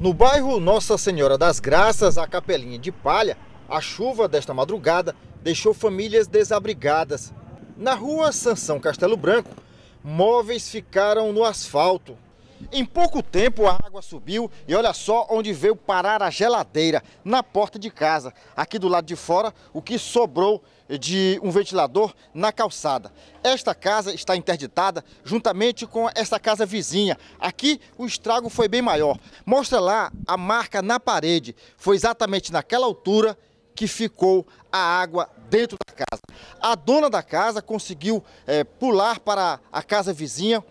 No bairro Nossa Senhora das Graças, a Capelinha de Palha, a chuva desta madrugada deixou famílias desabrigadas. Na rua Sansão Castelo Branco, móveis ficaram no asfalto em pouco tempo a água subiu e olha só onde veio parar a geladeira, na porta de casa. Aqui do lado de fora, o que sobrou de um ventilador na calçada. Esta casa está interditada juntamente com esta casa vizinha. Aqui o estrago foi bem maior. Mostra lá a marca na parede. Foi exatamente naquela altura que ficou a água dentro da casa. A dona da casa conseguiu é, pular para a casa vizinha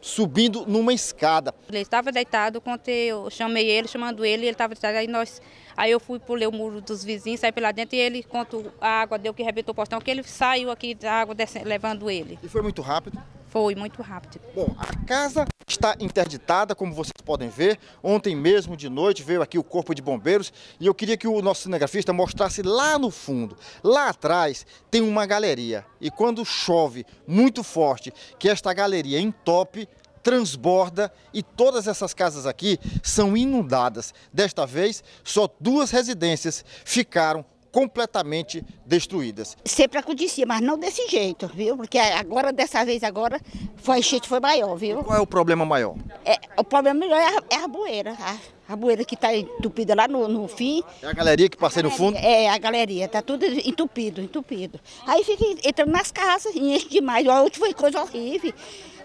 subindo numa escada. Ele estava deitado quando eu chamei ele, chamando ele, ele estava deitado. Aí, nós, aí eu fui pulei o muro dos vizinhos, saí pela dentro e ele, quando a água deu que arrebentou o portão, que ele saiu aqui da água descendo, levando ele. E foi muito rápido? Foi muito rápido. Bom, a casa está interditada, como vocês podem ver. Ontem mesmo, de noite, veio aqui o Corpo de Bombeiros e eu queria que o nosso cinegrafista mostrasse lá no fundo. Lá atrás tem uma galeria e quando chove muito forte, que esta galeria entope, transborda e todas essas casas aqui são inundadas. Desta vez, só duas residências ficaram completamente destruídas. Sempre acontecia, mas não desse jeito, viu? Porque agora, dessa vez agora, foi enchente, foi maior, viu? E qual é o problema maior? É, o problema maior é a, é a bueira. A, a bueira que está entupida lá no, no, fim. É a galeria que passei galeria, no fundo? É, a galeria. Está tudo entupido, entupido. Aí fica entrando nas casas e enche demais. Ontem foi coisa horrível.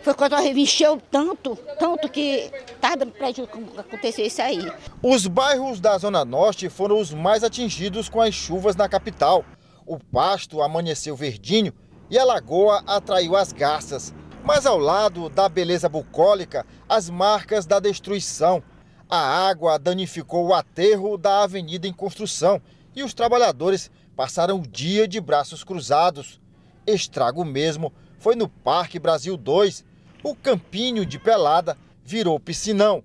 Foi quando a encheu tanto, tanto que está dando prédio como isso aí. Os bairros da Zona Norte foram os mais atingidos com as chuvas na capital. O pasto amanheceu verdinho e a lagoa atraiu as garças. Mas ao lado da beleza bucólica, as marcas da destruição. A água danificou o aterro da avenida em construção e os trabalhadores passaram o dia de braços cruzados. Estrago mesmo foi no Parque Brasil 2. O campinho de pelada virou piscinão.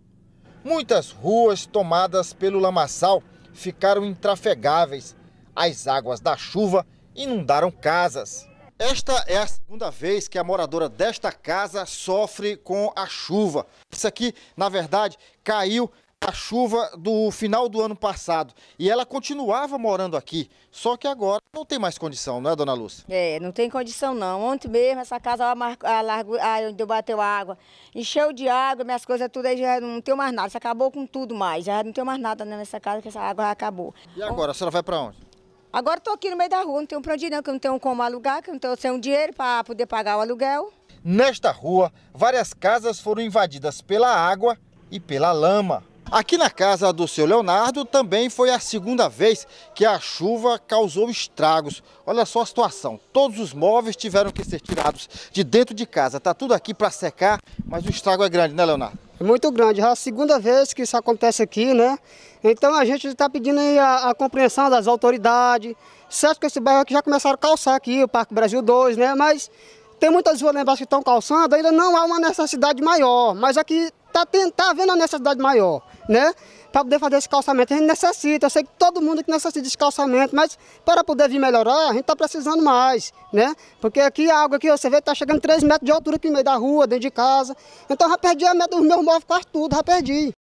Muitas ruas tomadas pelo lamaçal ficaram intrafegáveis. As águas da chuva inundaram casas. Esta é a segunda vez que a moradora desta casa sofre com a chuva. Isso aqui, na verdade, caiu a chuva do final do ano passado e ela continuava morando aqui, só que agora não tem mais condição, não é, dona Lúcia? É, não tem condição não. Ontem mesmo essa casa alargou, ah, onde bateu água, encheu de água, minhas coisas tudo aí já não tem mais nada, Se acabou com tudo mais, já não tem mais nada né, nessa casa que essa água já acabou. E agora, a senhora vai para onde? Agora estou aqui no meio da rua, não tenho para onde ir não, que eu não tenho como alugar, que eu não tenho sem um dinheiro para poder pagar o aluguel. Nesta rua, várias casas foram invadidas pela água e pela lama. Aqui na casa do seu Leonardo também foi a segunda vez que a chuva causou estragos. Olha só a situação, todos os móveis tiveram que ser tirados de dentro de casa. Tá tudo aqui para secar, mas o estrago é grande, né Leonardo? É muito grande, já é a segunda vez que isso acontece aqui, né? Então a gente está pedindo a, a, compreensão das autoridades. Certo que esse bairro aqui já começaram a calçar aqui, o Parque Brasil 2, né? Mas tem muitas ruas lá embaixo que estão calçando, ainda não há uma necessidade maior. Mas aqui está tá havendo a necessidade maior, né? para poder fazer esse calçamento. A gente necessita, eu sei que todo mundo que necessita desse calçamento, mas para poder vir melhorar, a gente está precisando mais, né? Porque aqui a água você vê, está chegando 3 metros de altura aqui no meio da rua, dentro de casa. Então já perdi a meta dos meus móveis quase tudo, já perdi.